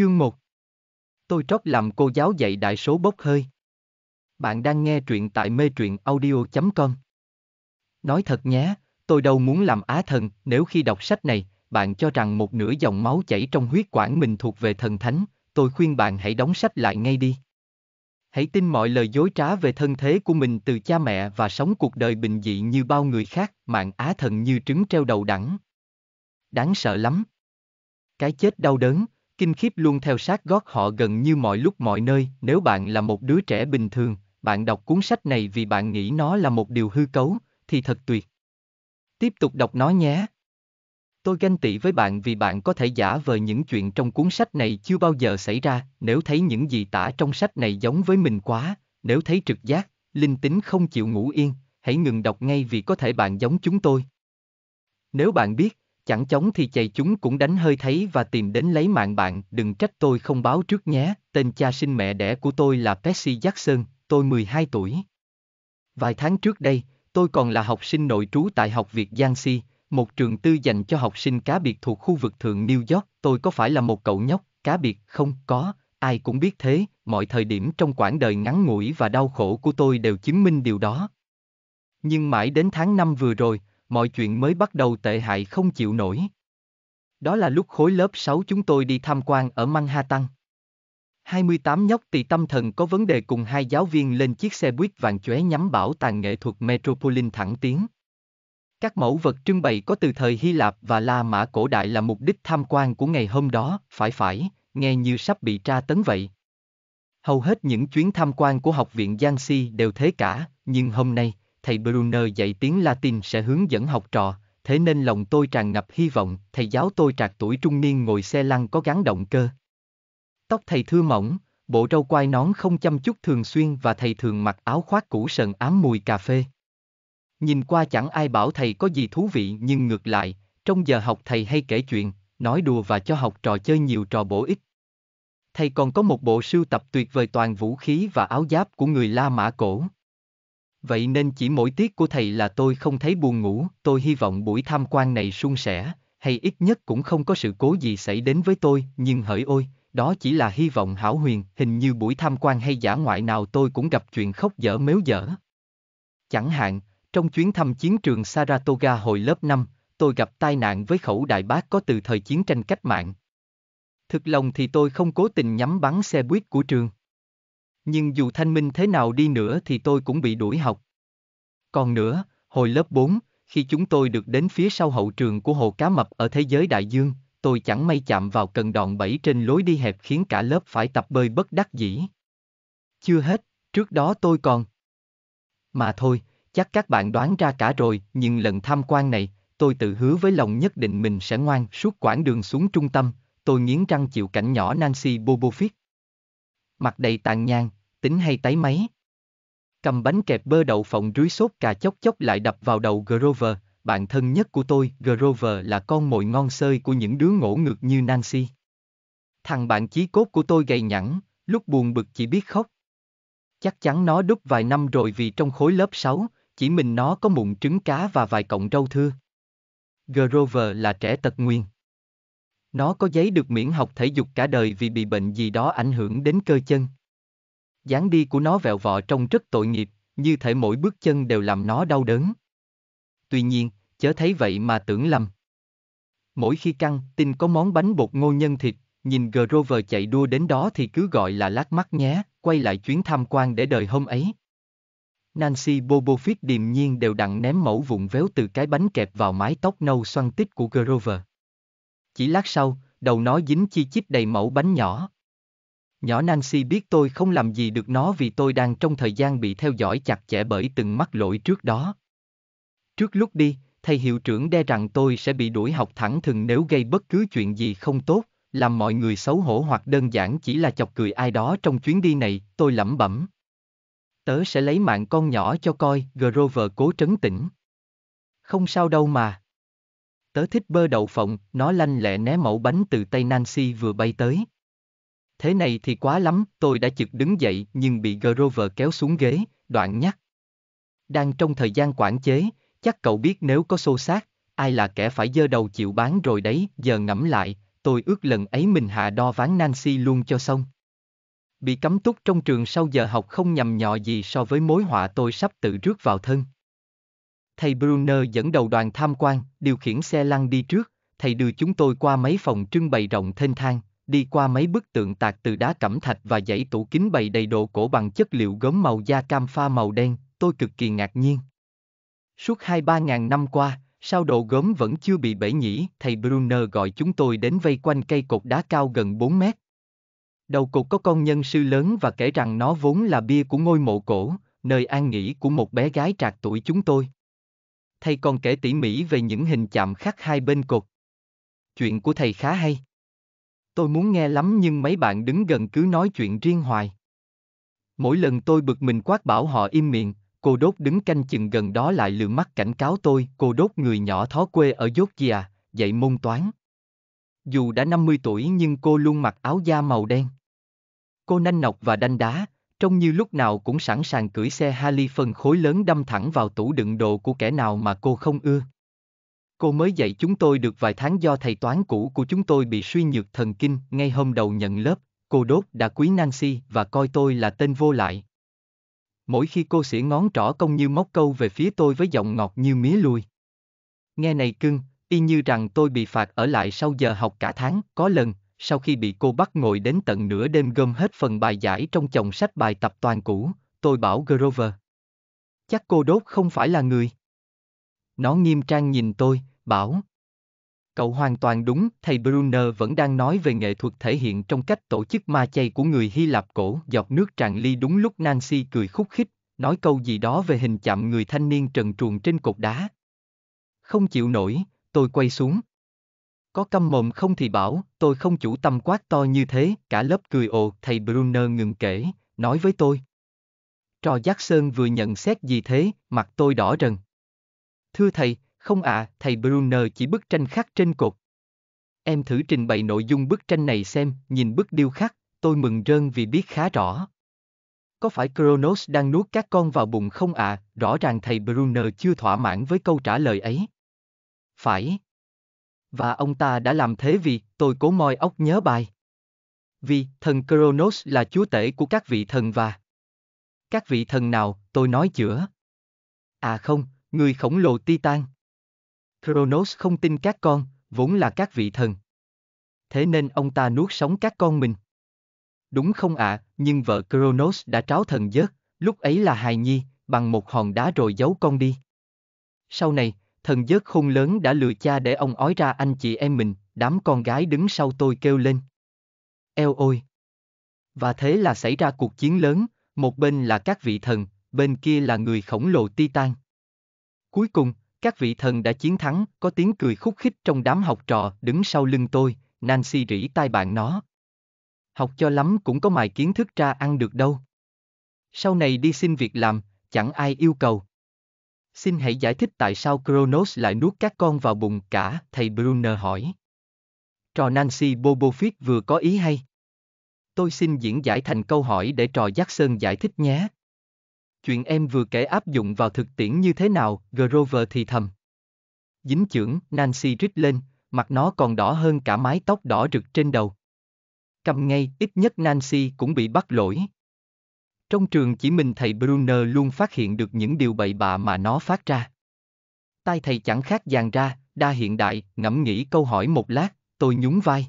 Chương 1 Tôi trót làm cô giáo dạy đại số bốc hơi. Bạn đang nghe truyện tại mê truyện audio.com Nói thật nhé, tôi đâu muốn làm á thần nếu khi đọc sách này, bạn cho rằng một nửa dòng máu chảy trong huyết quản mình thuộc về thần thánh, tôi khuyên bạn hãy đóng sách lại ngay đi. Hãy tin mọi lời dối trá về thân thế của mình từ cha mẹ và sống cuộc đời bình dị như bao người khác, mạng á thần như trứng treo đầu đẳng. Đáng sợ lắm. Cái chết đau đớn, kinh khiếp luôn theo sát gót họ gần như mọi lúc mọi nơi. Nếu bạn là một đứa trẻ bình thường, bạn đọc cuốn sách này vì bạn nghĩ nó là một điều hư cấu, thì thật tuyệt. Tiếp tục đọc nó nhé. Tôi ganh tị với bạn vì bạn có thể giả vờ những chuyện trong cuốn sách này chưa bao giờ xảy ra, nếu thấy những gì tả trong sách này giống với mình quá, nếu thấy trực giác, linh tính không chịu ngủ yên, hãy ngừng đọc ngay vì có thể bạn giống chúng tôi. Nếu bạn biết, chẳng chóng thì chạy chúng cũng đánh hơi thấy và tìm đến lấy mạng bạn, đừng trách tôi không báo trước nhé, tên cha sinh mẹ đẻ của tôi là Percy Jackson, tôi 12 tuổi. Vài tháng trước đây, tôi còn là học sinh nội trú tại Học viện Giang Si, một trường tư dành cho học sinh cá biệt thuộc khu vực thượng New York, tôi có phải là một cậu nhóc, cá biệt, không, có, ai cũng biết thế, mọi thời điểm trong quãng đời ngắn ngủi và đau khổ của tôi đều chứng minh điều đó. Nhưng mãi đến tháng 5 vừa rồi, mọi chuyện mới bắt đầu tệ hại không chịu nổi. Đó là lúc khối lớp 6 chúng tôi đi tham quan ở Manhattan. 28 nhóc tỳ tâm thần có vấn đề cùng hai giáo viên lên chiếc xe buýt vàng chóe nhắm bảo tàng nghệ thuật Metropolitan thẳng tiến. Các mẫu vật trưng bày có từ thời Hy Lạp và La Mã cổ đại là mục đích tham quan của ngày hôm đó, phải phải, nghe như sắp bị tra tấn vậy. Hầu hết những chuyến tham quan của học viện Giang Si đều thế cả, nhưng hôm nay, thầy Brunner dạy tiếng Latin sẽ hướng dẫn học trò, thế nên lòng tôi tràn ngập hy vọng, thầy giáo tôi trạc tuổi trung niên ngồi xe lăn có gắn động cơ. Tóc thầy thưa mỏng, bộ râu quai nón không chăm chút thường xuyên và thầy thường mặc áo khoác cũ sần ám mùi cà phê. Nhìn qua chẳng ai bảo thầy có gì thú vị nhưng ngược lại, trong giờ học thầy hay kể chuyện, nói đùa và cho học trò chơi nhiều trò bổ ích. Thầy còn có một bộ sưu tập tuyệt vời toàn vũ khí và áo giáp của người La Mã cổ. Vậy nên chỉ mỗi tiết của thầy là tôi không thấy buồn ngủ, tôi hy vọng buổi tham quan này suôn sẻ, hay ít nhất cũng không có sự cố gì xảy đến với tôi, nhưng hỡi ôi, đó chỉ là hy vọng hảo huyền, hình như buổi tham quan hay giả ngoại nào tôi cũng gặp chuyện khóc dở mếu dở. Chẳng hạn, trong chuyến thăm chiến trường Saratoga hồi lớp 5, tôi gặp tai nạn với khẩu đại bác có từ thời chiến tranh cách mạng. Thực lòng thì tôi không cố tình nhắm bắn xe buýt của trường. Nhưng dù thanh minh thế nào đi nữa thì tôi cũng bị đuổi học. Còn nữa, hồi lớp 4, khi chúng tôi được đến phía sau hậu trường của hồ cá mập ở thế giới đại dương, tôi chẳng may chạm vào cần đòn bẩy trên lối đi hẹp khiến cả lớp phải tập bơi bất đắc dĩ. Chưa hết, trước đó tôi còn... Mà thôi, chắc các bạn đoán ra cả rồi, nhưng lần tham quan này, tôi tự hứa với lòng nhất định mình sẽ ngoan suốt quãng đường xuống trung tâm, tôi nghiến răng chịu cảnh nhỏ Nancy Bobofic mặt đầy tàn nhang, tính hay tái máy. Cầm bánh kẹp bơ đậu phộng rưới sốt cà chốc chốc lại đập vào đầu Grover, bạn thân nhất của tôi, Grover là con mồi ngon sơi của những đứa ngỗ ngược như Nancy. Thằng bạn chí cốt của tôi gầy nhẵn, lúc buồn bực chỉ biết khóc. Chắc chắn nó đúc vài năm rồi vì trong khối lớp 6, chỉ mình nó có mụn trứng cá và vài cọng rau thưa. Grover là trẻ tật nguyên. Nó có giấy được miễn học thể dục cả đời vì bị bệnh gì đó ảnh hưởng đến cơ chân. dáng đi của nó vẹo vọ trông rất tội nghiệp, như thể mỗi bước chân đều làm nó đau đớn. Tuy nhiên, chớ thấy vậy mà tưởng lầm. Mỗi khi căng, tin có món bánh bột ngô nhân thịt, nhìn Grover chạy đua đến đó thì cứ gọi là lát mắt nhé, quay lại chuyến tham quan để đời hôm ấy. Nancy Bobo Bobofic điềm nhiên đều đặn ném mẫu vụn véo từ cái bánh kẹp vào mái tóc nâu xoăn tít của Grover. Chỉ lát sau, đầu nó dính chi chít đầy mẫu bánh nhỏ. Nhỏ Nancy biết tôi không làm gì được nó vì tôi đang trong thời gian bị theo dõi chặt chẽ bởi từng mắc lỗi trước đó. Trước lúc đi, thầy hiệu trưởng đe rằng tôi sẽ bị đuổi học thẳng thừng nếu gây bất cứ chuyện gì không tốt, làm mọi người xấu hổ hoặc đơn giản chỉ là chọc cười ai đó trong chuyến đi này, tôi lẩm bẩm. Tớ sẽ lấy mạng con nhỏ cho coi, Grover cố trấn tĩnh. Không sao đâu mà. Tớ thích bơ đậu phộng, nó lanh lẹ né mẫu bánh từ tay Nancy vừa bay tới. Thế này thì quá lắm, tôi đã chực đứng dậy nhưng bị Grover kéo xuống ghế, đoạn nhắc. Đang trong thời gian quản chế, chắc cậu biết nếu có xô xát, ai là kẻ phải dơ đầu chịu bán rồi đấy, giờ ngẫm lại, tôi ước lần ấy mình hạ đo ván Nancy luôn cho xong. Bị cấm túc trong trường sau giờ học không nhầm nhọ gì so với mối họa tôi sắp tự rước vào thân. Thầy Brunner dẫn đầu đoàn tham quan, điều khiển xe lăn đi trước, thầy đưa chúng tôi qua mấy phòng trưng bày rộng thênh thang, đi qua mấy bức tượng tạc từ đá cẩm thạch và dãy tủ kính bày đầy đồ cổ bằng chất liệu gốm màu da cam pha màu đen, tôi cực kỳ ngạc nhiên. Suốt hai ba ngàn năm qua, sao đồ gốm vẫn chưa bị bể nhỉ, thầy Brunner gọi chúng tôi đến vây quanh cây cột đá cao gần 4 mét. Đầu cột có con nhân sư lớn và kể rằng nó vốn là bia của ngôi mộ cổ, nơi an nghỉ của một bé gái trạc tuổi chúng tôi thầy còn kể tỉ mỉ về những hình chạm khắc hai bên cột. Chuyện của thầy khá hay. Tôi muốn nghe lắm nhưng mấy bạn đứng gần cứ nói chuyện riêng hoài. Mỗi lần tôi bực mình quát bảo họ im miệng, cô đốt đứng canh chừng gần đó lại lừa mắt cảnh cáo tôi, cô đốt người nhỏ thó quê ở dốt gì à? dạy môn toán. Dù đã 50 tuổi nhưng cô luôn mặc áo da màu đen. Cô nanh nọc và đanh đá, Trông như lúc nào cũng sẵn sàng cưỡi xe Harley phân khối lớn đâm thẳng vào tủ đựng đồ của kẻ nào mà cô không ưa. Cô mới dạy chúng tôi được vài tháng do thầy toán cũ của chúng tôi bị suy nhược thần kinh, ngay hôm đầu nhận lớp, cô đốt đã quý Nancy và coi tôi là tên vô lại. Mỗi khi cô xỉa ngón trỏ công như móc câu về phía tôi với giọng ngọt như mía lùi. Nghe này cưng, y như rằng tôi bị phạt ở lại sau giờ học cả tháng, có lần, sau khi bị cô bắt ngồi đến tận nửa đêm gom hết phần bài giải trong chồng sách bài tập toàn cũ, tôi bảo Grover. Chắc cô đốt không phải là người. Nó nghiêm trang nhìn tôi, bảo. Cậu hoàn toàn đúng, thầy Brunner vẫn đang nói về nghệ thuật thể hiện trong cách tổ chức ma chay của người Hy Lạp cổ. Giọt nước tràn ly đúng lúc Nancy cười khúc khích, nói câu gì đó về hình chạm người thanh niên trần truồng trên cột đá. Không chịu nổi, tôi quay xuống. Có câm mồm không thì bảo, tôi không chủ tâm quát to như thế, cả lớp cười ồ, thầy Brunner ngừng kể, nói với tôi. Trò giác sơn vừa nhận xét gì thế, mặt tôi đỏ rần. Thưa thầy, không ạ, à, thầy Brunner chỉ bức tranh khắc trên cột. Em thử trình bày nội dung bức tranh này xem, nhìn bức điêu khắc, tôi mừng rơn vì biết khá rõ. Có phải Kronos đang nuốt các con vào bụng không ạ, à? rõ ràng thầy Brunner chưa thỏa mãn với câu trả lời ấy. Phải và ông ta đã làm thế vì tôi cố moi óc nhớ bài. Vì thần Kronos là chúa tể của các vị thần và các vị thần nào, tôi nói chữa. À không, người khổng lồ Titan. Kronos không tin các con, vốn là các vị thần. Thế nên ông ta nuốt sống các con mình. Đúng không ạ, à, nhưng vợ Kronos đã tráo thần giớt, lúc ấy là hài nhi, bằng một hòn đá rồi giấu con đi. Sau này, thần giớt khôn lớn đã lừa cha để ông ói ra anh chị em mình, đám con gái đứng sau tôi kêu lên. Eo ôi! Và thế là xảy ra cuộc chiến lớn, một bên là các vị thần, bên kia là người khổng lồ Titan. Cuối cùng, các vị thần đã chiến thắng, có tiếng cười khúc khích trong đám học trò đứng sau lưng tôi, Nancy rỉ tai bạn nó. Học cho lắm cũng có mài kiến thức ra ăn được đâu. Sau này đi xin việc làm, chẳng ai yêu cầu. Xin hãy giải thích tại sao Kronos lại nuốt các con vào bụng cả, thầy Brunner hỏi. Trò Nancy Bobofic vừa có ý hay? Tôi xin diễn giải thành câu hỏi để trò giác sơn giải thích nhé. Chuyện em vừa kể áp dụng vào thực tiễn như thế nào, Grover thì thầm. Dính chưởng, Nancy rít lên, mặt nó còn đỏ hơn cả mái tóc đỏ rực trên đầu. Cầm ngay, ít nhất Nancy cũng bị bắt lỗi. Trong trường chỉ mình thầy Brunner luôn phát hiện được những điều bậy bạ mà nó phát ra. Tai thầy chẳng khác dàn ra, đa hiện đại, ngẫm nghĩ câu hỏi một lát, tôi nhún vai.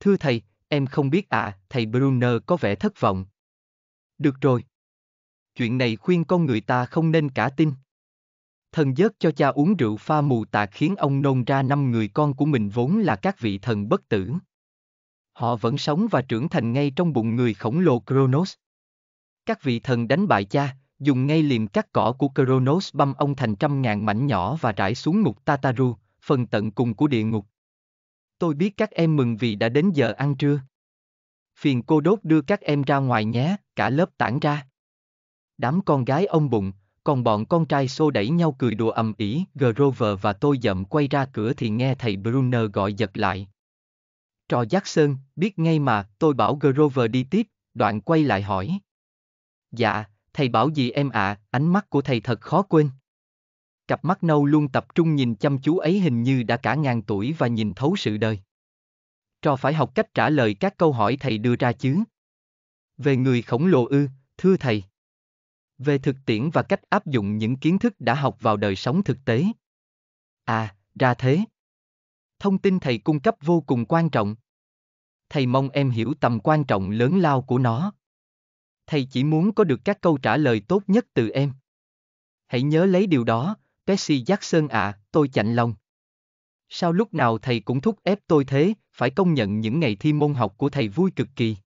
Thưa thầy, em không biết ạ, à, thầy Brunner có vẻ thất vọng. Được rồi. Chuyện này khuyên con người ta không nên cả tin. Thần dớt cho cha uống rượu pha mù tà khiến ông nôn ra năm người con của mình vốn là các vị thần bất tử. Họ vẫn sống và trưởng thành ngay trong bụng người khổng lồ Kronos. Các vị thần đánh bại cha, dùng ngay liềm cắt cỏ của Kronos băm ông thành trăm ngàn mảnh nhỏ và rải xuống ngục Tataru, phần tận cùng của địa ngục. Tôi biết các em mừng vì đã đến giờ ăn trưa. Phiền cô đốt đưa các em ra ngoài nhé, cả lớp tản ra. Đám con gái ông bụng, còn bọn con trai xô đẩy nhau cười đùa ầm ĩ, Grover và tôi dậm quay ra cửa thì nghe thầy Brunner gọi giật lại. Trò sơn, biết ngay mà, tôi bảo Grover đi tiếp, đoạn quay lại hỏi. Dạ, thầy bảo gì em ạ, à, ánh mắt của thầy thật khó quên. Cặp mắt nâu luôn tập trung nhìn chăm chú ấy hình như đã cả ngàn tuổi và nhìn thấu sự đời. Trò phải học cách trả lời các câu hỏi thầy đưa ra chứ. Về người khổng lồ ư, thưa thầy. Về thực tiễn và cách áp dụng những kiến thức đã học vào đời sống thực tế. À, ra thế. Thông tin thầy cung cấp vô cùng quan trọng. Thầy mong em hiểu tầm quan trọng lớn lao của nó thầy chỉ muốn có được các câu trả lời tốt nhất từ em. Hãy nhớ lấy điều đó, Percy Jackson ạ, à, tôi chạnh lòng. Sao lúc nào thầy cũng thúc ép tôi thế, phải công nhận những ngày thi môn học của thầy vui cực kỳ.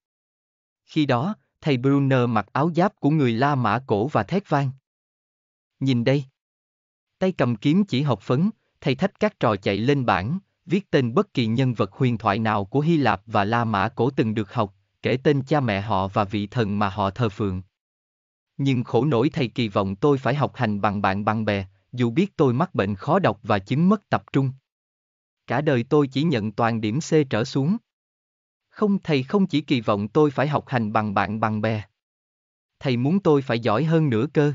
Khi đó, thầy Brunner mặc áo giáp của người La Mã cổ và thét vang. Nhìn đây. Tay cầm kiếm chỉ học phấn, thầy thách các trò chạy lên bảng, viết tên bất kỳ nhân vật huyền thoại nào của Hy Lạp và La Mã cổ từng được học, kể tên cha mẹ họ và vị thần mà họ thờ phượng. Nhưng khổ nổi thầy kỳ vọng tôi phải học hành bằng bạn bằng bè, dù biết tôi mắc bệnh khó đọc và chứng mất tập trung. Cả đời tôi chỉ nhận toàn điểm C trở xuống. Không thầy không chỉ kỳ vọng tôi phải học hành bằng bạn bằng bè. Thầy muốn tôi phải giỏi hơn nữa cơ.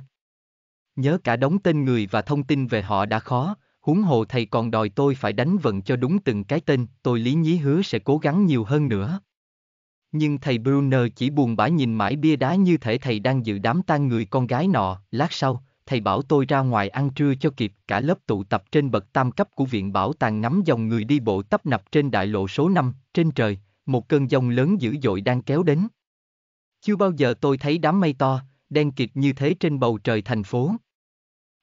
Nhớ cả đống tên người và thông tin về họ đã khó, huống hồ thầy còn đòi tôi phải đánh vần cho đúng từng cái tên, tôi lý nhí hứa sẽ cố gắng nhiều hơn nữa. Nhưng thầy Brunner chỉ buồn bã nhìn mãi bia đá như thể thầy đang dự đám tang người con gái nọ, lát sau, thầy bảo tôi ra ngoài ăn trưa cho kịp, cả lớp tụ tập trên bậc tam cấp của viện bảo tàng ngắm dòng người đi bộ tấp nập trên đại lộ số 5, trên trời, một cơn dông lớn dữ dội đang kéo đến. Chưa bao giờ tôi thấy đám mây to, đen kịt như thế trên bầu trời thành phố.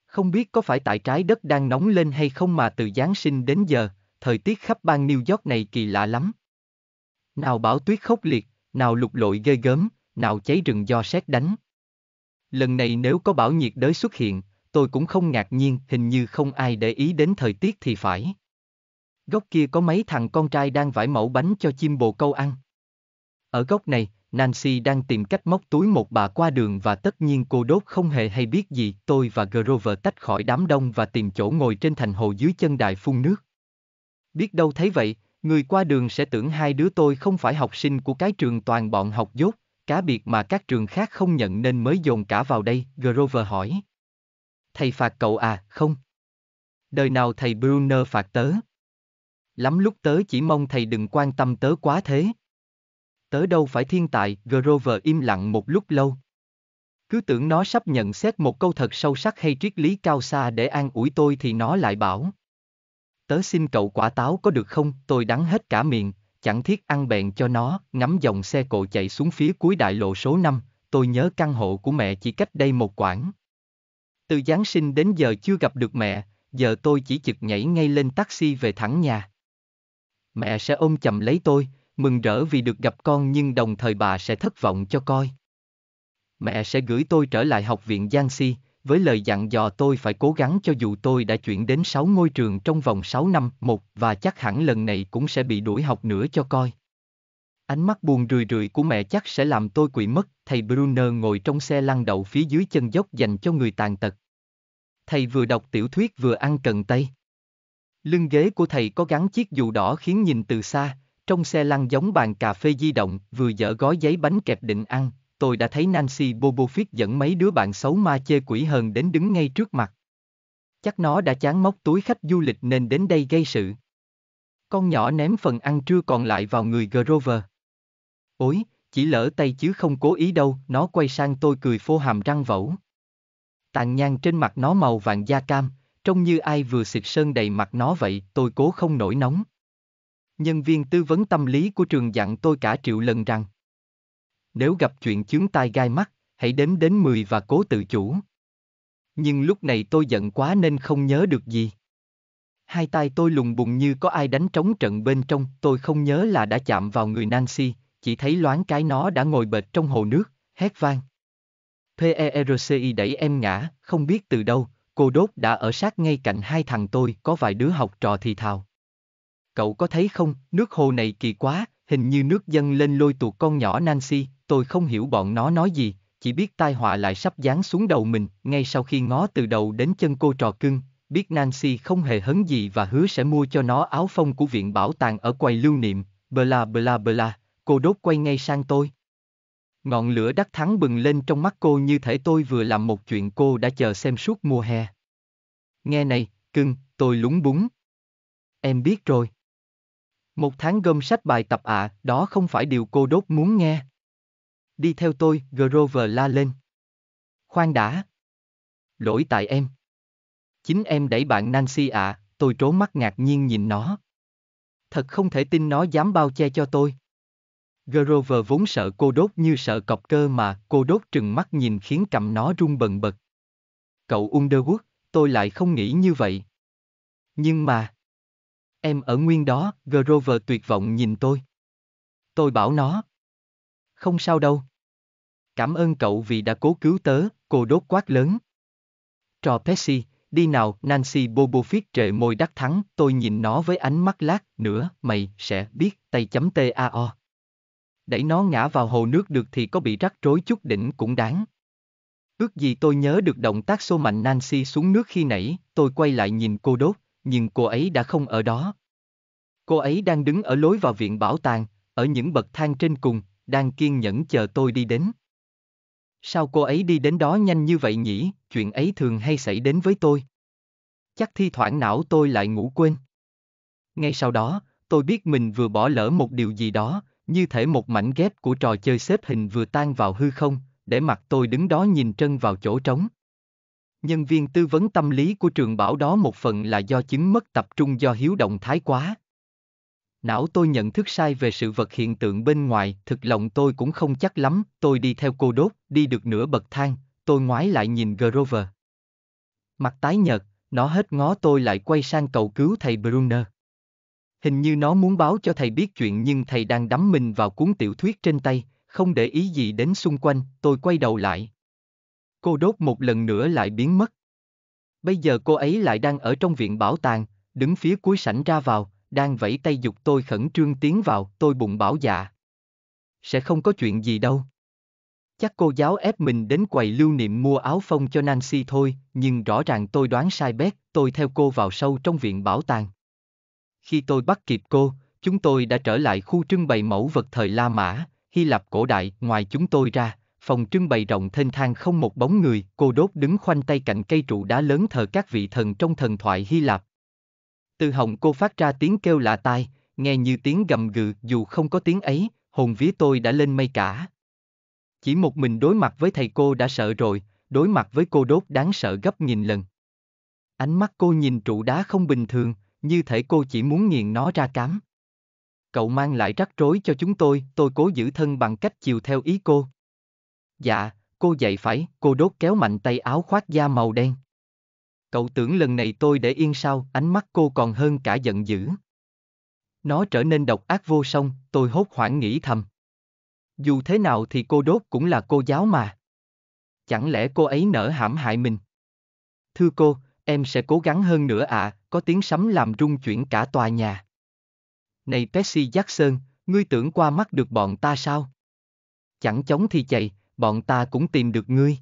Không biết có phải tại trái đất đang nóng lên hay không mà từ Giáng sinh đến giờ, thời tiết khắp bang New York này kỳ lạ lắm. Nào bão tuyết khốc liệt, nào lục lội ghê gớm, nào cháy rừng do sét đánh. Lần này nếu có bão nhiệt đới xuất hiện, tôi cũng không ngạc nhiên, hình như không ai để ý đến thời tiết thì phải. Góc kia có mấy thằng con trai đang vải mẫu bánh cho chim bồ câu ăn. Ở góc này, Nancy đang tìm cách móc túi một bà qua đường và tất nhiên cô đốt không hề hay biết gì, tôi và Grover tách khỏi đám đông và tìm chỗ ngồi trên thành hồ dưới chân đài phun nước. Biết đâu thấy vậy, Người qua đường sẽ tưởng hai đứa tôi không phải học sinh của cái trường toàn bọn học dốt, cá biệt mà các trường khác không nhận nên mới dồn cả vào đây, Grover hỏi. Thầy phạt cậu à, không? Đời nào thầy Brunner phạt tớ? Lắm lúc tớ chỉ mong thầy đừng quan tâm tớ quá thế. Tớ đâu phải thiên tài, Grover im lặng một lúc lâu. Cứ tưởng nó sắp nhận xét một câu thật sâu sắc hay triết lý cao xa để an ủi tôi thì nó lại bảo tớ xin cậu quả táo có được không, tôi đắng hết cả miệng, chẳng thiết ăn bèn cho nó, ngắm dòng xe cộ chạy xuống phía cuối đại lộ số 5, tôi nhớ căn hộ của mẹ chỉ cách đây một quãng. Từ Giáng sinh đến giờ chưa gặp được mẹ, giờ tôi chỉ chực nhảy ngay lên taxi về thẳng nhà. Mẹ sẽ ôm chầm lấy tôi, mừng rỡ vì được gặp con nhưng đồng thời bà sẽ thất vọng cho coi. Mẹ sẽ gửi tôi trở lại học viện Giang Si, với lời dặn dò tôi phải cố gắng cho dù tôi đã chuyển đến 6 ngôi trường trong vòng 6 năm, một và chắc hẳn lần này cũng sẽ bị đuổi học nữa cho coi. Ánh mắt buồn rười rượi của mẹ chắc sẽ làm tôi quỵ mất, thầy Brunner ngồi trong xe lăn đậu phía dưới chân dốc dành cho người tàn tật. Thầy vừa đọc tiểu thuyết vừa ăn cần tây. Lưng ghế của thầy có gắn chiếc dù đỏ khiến nhìn từ xa, trong xe lăn giống bàn cà phê di động, vừa dở gói giấy bánh kẹp định ăn, tôi đã thấy Nancy Bobo Bobofic dẫn mấy đứa bạn xấu ma chê quỷ hờn đến đứng ngay trước mặt. Chắc nó đã chán móc túi khách du lịch nên đến đây gây sự. Con nhỏ ném phần ăn trưa còn lại vào người Grover. Ôi, chỉ lỡ tay chứ không cố ý đâu, nó quay sang tôi cười phô hàm răng vẩu. Tàn nhang trên mặt nó màu vàng da cam, trông như ai vừa xịt sơn đầy mặt nó vậy, tôi cố không nổi nóng. Nhân viên tư vấn tâm lý của trường dặn tôi cả triệu lần rằng nếu gặp chuyện chướng tai gai mắt, hãy đếm đến 10 và cố tự chủ. Nhưng lúc này tôi giận quá nên không nhớ được gì. Hai tay tôi lùng bùng như có ai đánh trống trận bên trong, tôi không nhớ là đã chạm vào người Nancy, chỉ thấy loáng cái nó đã ngồi bệt trong hồ nước, hét vang. PERCI đẩy em ngã, không biết từ đâu, cô đốt đã ở sát ngay cạnh hai thằng tôi, có vài đứa học trò thì thào. Cậu có thấy không, nước hồ này kỳ quá, hình như nước dâng lên lôi tuột con nhỏ Nancy, tôi không hiểu bọn nó nói gì, chỉ biết tai họa lại sắp giáng xuống đầu mình, ngay sau khi ngó từ đầu đến chân cô trò cưng, biết Nancy không hề hấn gì và hứa sẽ mua cho nó áo phông của viện bảo tàng ở quầy lưu niệm, bla bla bla, cô đốt quay ngay sang tôi. Ngọn lửa đắc thắng bừng lên trong mắt cô như thể tôi vừa làm một chuyện cô đã chờ xem suốt mùa hè. Nghe này, cưng, tôi lúng búng. Em biết rồi. Một tháng gom sách bài tập ạ, à, đó không phải điều cô đốt muốn nghe. Đi theo tôi, Grover la lên. Khoan đã. Lỗi tại em. Chính em đẩy bạn Nancy ạ, à, tôi trốn mắt ngạc nhiên nhìn nó. Thật không thể tin nó dám bao che cho tôi. Grover vốn sợ cô đốt như sợ cọc cơ mà cô đốt trừng mắt nhìn khiến cầm nó run bần bật. Cậu Underwood, tôi lại không nghĩ như vậy. Nhưng mà... Em ở nguyên đó, Grover tuyệt vọng nhìn tôi. Tôi bảo nó không sao đâu. Cảm ơn cậu vì đã cố cứu tớ, cô đốt quát lớn. Trò Pepsi, đi nào, Nancy Bobo Fitt trệ môi đắc thắng, tôi nhìn nó với ánh mắt lát, nữa, mày, sẽ biết, tay chấm T-A-O. Đẩy nó ngã vào hồ nước được thì có bị rắc rối chút đỉnh cũng đáng. Ước gì tôi nhớ được động tác xô mạnh Nancy xuống nước khi nãy, tôi quay lại nhìn cô đốt, nhưng cô ấy đã không ở đó. Cô ấy đang đứng ở lối vào viện bảo tàng, ở những bậc thang trên cùng, đang kiên nhẫn chờ tôi đi đến. Sao cô ấy đi đến đó nhanh như vậy nhỉ, chuyện ấy thường hay xảy đến với tôi. Chắc thi thoảng não tôi lại ngủ quên. Ngay sau đó, tôi biết mình vừa bỏ lỡ một điều gì đó, như thể một mảnh ghép của trò chơi xếp hình vừa tan vào hư không, để mặt tôi đứng đó nhìn trân vào chỗ trống. Nhân viên tư vấn tâm lý của trường bảo đó một phần là do chứng mất tập trung do hiếu động thái quá não tôi nhận thức sai về sự vật hiện tượng bên ngoài, thực lòng tôi cũng không chắc lắm, tôi đi theo cô đốt, đi được nửa bậc thang, tôi ngoái lại nhìn Grover. Mặt tái nhợt, nó hết ngó tôi lại quay sang cầu cứu thầy Brunner. Hình như nó muốn báo cho thầy biết chuyện nhưng thầy đang đắm mình vào cuốn tiểu thuyết trên tay, không để ý gì đến xung quanh, tôi quay đầu lại. Cô đốt một lần nữa lại biến mất. Bây giờ cô ấy lại đang ở trong viện bảo tàng, đứng phía cuối sảnh ra vào, đang vẫy tay dục tôi khẩn trương tiến vào, tôi bụng bảo dạ. Sẽ không có chuyện gì đâu. Chắc cô giáo ép mình đến quầy lưu niệm mua áo phông cho Nancy thôi, nhưng rõ ràng tôi đoán sai bét, tôi theo cô vào sâu trong viện bảo tàng. Khi tôi bắt kịp cô, chúng tôi đã trở lại khu trưng bày mẫu vật thời La Mã, Hy Lạp cổ đại, ngoài chúng tôi ra, phòng trưng bày rộng thênh thang không một bóng người, cô đốt đứng khoanh tay cạnh cây trụ đá lớn thờ các vị thần trong thần thoại Hy Lạp, từ hồng cô phát ra tiếng kêu lạ tai, nghe như tiếng gầm gừ dù không có tiếng ấy, hồn vía tôi đã lên mây cả. Chỉ một mình đối mặt với thầy cô đã sợ rồi, đối mặt với cô đốt đáng sợ gấp nghìn lần. Ánh mắt cô nhìn trụ đá không bình thường, như thể cô chỉ muốn nghiền nó ra cám. Cậu mang lại rắc rối cho chúng tôi, tôi cố giữ thân bằng cách chiều theo ý cô. Dạ, cô dạy phải, cô đốt kéo mạnh tay áo khoác da màu đen. Cậu tưởng lần này tôi để yên sao, ánh mắt cô còn hơn cả giận dữ. Nó trở nên độc ác vô song, tôi hốt hoảng nghĩ thầm. Dù thế nào thì cô đốt cũng là cô giáo mà. Chẳng lẽ cô ấy nỡ hãm hại mình? Thưa cô, em sẽ cố gắng hơn nữa ạ, à, có tiếng sấm làm rung chuyển cả tòa nhà. Này Percy Jackson, ngươi tưởng qua mắt được bọn ta sao? Chẳng chống thì chạy, bọn ta cũng tìm được ngươi.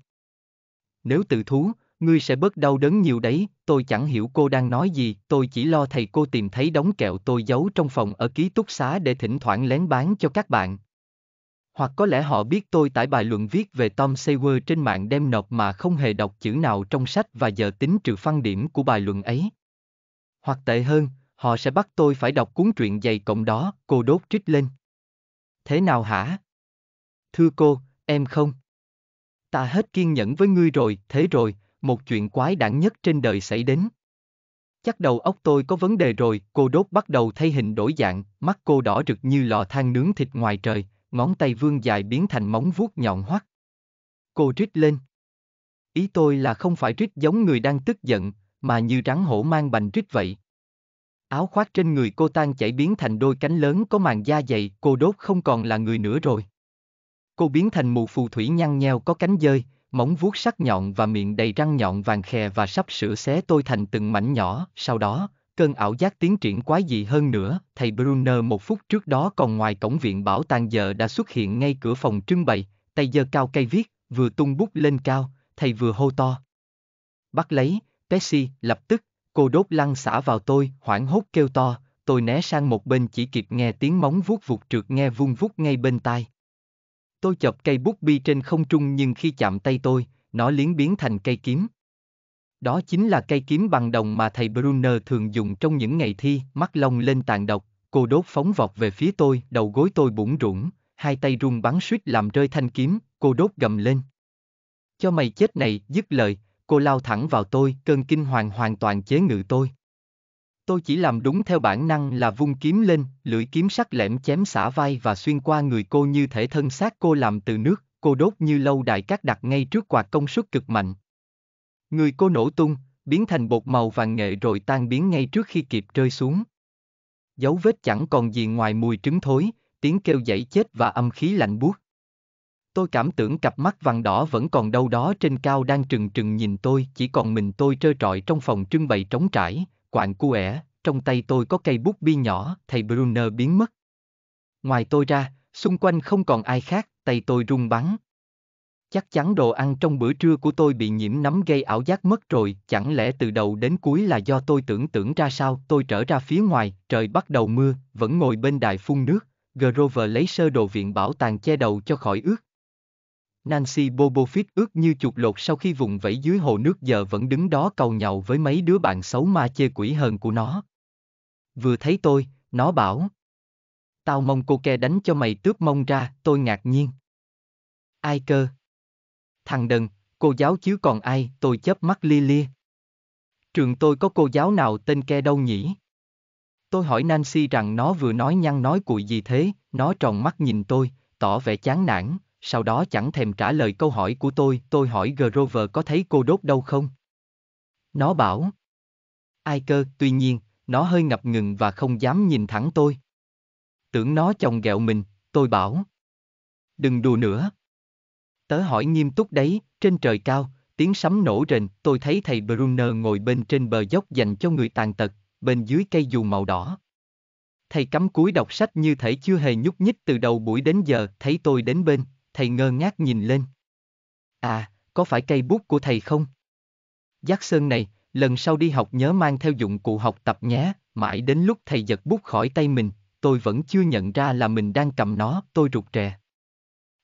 Nếu tự thú, ngươi sẽ bớt đau đớn nhiều đấy, tôi chẳng hiểu cô đang nói gì, tôi chỉ lo thầy cô tìm thấy đống kẹo tôi giấu trong phòng ở ký túc xá để thỉnh thoảng lén bán cho các bạn. Hoặc có lẽ họ biết tôi tải bài luận viết về Tom Sawyer trên mạng đem nộp mà không hề đọc chữ nào trong sách và giờ tính trừ phân điểm của bài luận ấy. Hoặc tệ hơn, họ sẽ bắt tôi phải đọc cuốn truyện dày cộng đó, cô đốt trích lên. Thế nào hả? Thưa cô, em không? Ta hết kiên nhẫn với ngươi rồi, thế rồi, một chuyện quái đản nhất trên đời xảy đến. Chắc đầu óc tôi có vấn đề rồi, cô đốt bắt đầu thay hình đổi dạng, mắt cô đỏ rực như lò than nướng thịt ngoài trời, ngón tay vương dài biến thành móng vuốt nhọn hoắt. Cô rít lên. Ý tôi là không phải rít giống người đang tức giận, mà như rắn hổ mang bành rít vậy. Áo khoác trên người cô tan chảy biến thành đôi cánh lớn có màn da dày, cô đốt không còn là người nữa rồi. Cô biến thành mụ phù thủy nhăn nheo có cánh dơi, móng vuốt sắc nhọn và miệng đầy răng nhọn vàng khè và sắp sửa xé tôi thành từng mảnh nhỏ. Sau đó, cơn ảo giác tiến triển quá dị hơn nữa, thầy Brunner một phút trước đó còn ngoài cổng viện bảo tàng giờ đã xuất hiện ngay cửa phòng trưng bày, tay giơ cao cây viết, vừa tung bút lên cao, thầy vừa hô to. Bắt lấy, Pepsi, lập tức, cô đốt lăn xả vào tôi, hoảng hốt kêu to, tôi né sang một bên chỉ kịp nghe tiếng móng vuốt vụt trượt nghe vung vút ngay bên tai. Tôi chọc cây bút bi trên không trung nhưng khi chạm tay tôi, nó liến biến thành cây kiếm. Đó chính là cây kiếm bằng đồng mà thầy Brunner thường dùng trong những ngày thi, mắt long lên tàn độc, cô đốt phóng vọt về phía tôi, đầu gối tôi bủng rủng, hai tay run bắn suýt làm rơi thanh kiếm, cô đốt gầm lên. Cho mày chết này, dứt lời, cô lao thẳng vào tôi, cơn kinh hoàng hoàn toàn chế ngự tôi. Tôi chỉ làm đúng theo bản năng là vung kiếm lên, lưỡi kiếm sắc lẻm chém xả vai và xuyên qua người cô như thể thân xác cô làm từ nước, cô đốt như lâu đài cát đặt ngay trước quạt công suất cực mạnh. Người cô nổ tung, biến thành bột màu vàng nghệ rồi tan biến ngay trước khi kịp rơi xuống. Dấu vết chẳng còn gì ngoài mùi trứng thối, tiếng kêu dãy chết và âm khí lạnh buốt. Tôi cảm tưởng cặp mắt vàng đỏ vẫn còn đâu đó trên cao đang trừng trừng nhìn tôi, chỉ còn mình tôi trơ trọi trong phòng trưng bày trống trải, quạng cuẻ, trong tay tôi có cây bút bi nhỏ, thầy Brunner biến mất. Ngoài tôi ra, xung quanh không còn ai khác, tay tôi rung bắn. Chắc chắn đồ ăn trong bữa trưa của tôi bị nhiễm nấm gây ảo giác mất rồi, chẳng lẽ từ đầu đến cuối là do tôi tưởng tượng ra sao, tôi trở ra phía ngoài, trời bắt đầu mưa, vẫn ngồi bên đài phun nước, Grover lấy sơ đồ viện bảo tàng che đầu cho khỏi ướt, Nancy Bobofit ướt như chuột lột sau khi vùng vẫy dưới hồ nước giờ vẫn đứng đó cầu nhậu với mấy đứa bạn xấu ma chê quỷ hờn của nó. Vừa thấy tôi, nó bảo. Tao mong cô ke đánh cho mày tước mông ra, tôi ngạc nhiên. Ai cơ? Thằng đần, cô giáo chứ còn ai, tôi chớp mắt lia lia. Trường tôi có cô giáo nào tên ke đâu nhỉ? Tôi hỏi Nancy rằng nó vừa nói nhăn nói cụi gì thế, nó tròn mắt nhìn tôi, tỏ vẻ chán nản sau đó chẳng thèm trả lời câu hỏi của tôi, tôi hỏi Grover có thấy cô đốt đâu không? Nó bảo. Ai cơ, tuy nhiên, nó hơi ngập ngừng và không dám nhìn thẳng tôi. Tưởng nó chồng ghẹo mình, tôi bảo. Đừng đùa nữa. Tớ hỏi nghiêm túc đấy, trên trời cao, tiếng sấm nổ rền, tôi thấy thầy Brunner ngồi bên trên bờ dốc dành cho người tàn tật, bên dưới cây dù màu đỏ. Thầy cắm cúi đọc sách như thể chưa hề nhúc nhích từ đầu buổi đến giờ, thấy tôi đến bên, thầy ngơ ngác nhìn lên. À, có phải cây bút của thầy không? Giác Sơn này, lần sau đi học nhớ mang theo dụng cụ học tập nhé, mãi đến lúc thầy giật bút khỏi tay mình, tôi vẫn chưa nhận ra là mình đang cầm nó, tôi rụt rè.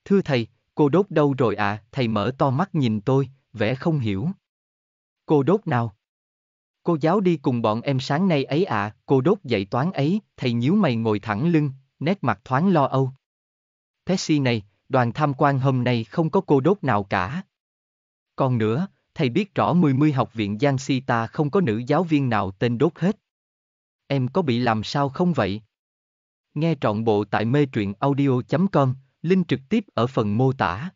Thưa thầy, cô đốt đâu rồi à, thầy mở to mắt nhìn tôi, vẻ không hiểu. Cô đốt nào? Cô giáo đi cùng bọn em sáng nay ấy à, cô đốt dạy toán ấy, thầy nhíu mày ngồi thẳng lưng, nét mặt thoáng lo âu. Tessie này, đoàn tham quan hôm nay không có cô đốt nào cả. Còn nữa, thầy biết rõ mười mươi học viện Giang Si ta không có nữ giáo viên nào tên đốt hết. Em có bị làm sao không vậy? Nghe trọn bộ tại mê truyện audio.com, link trực tiếp ở phần mô tả.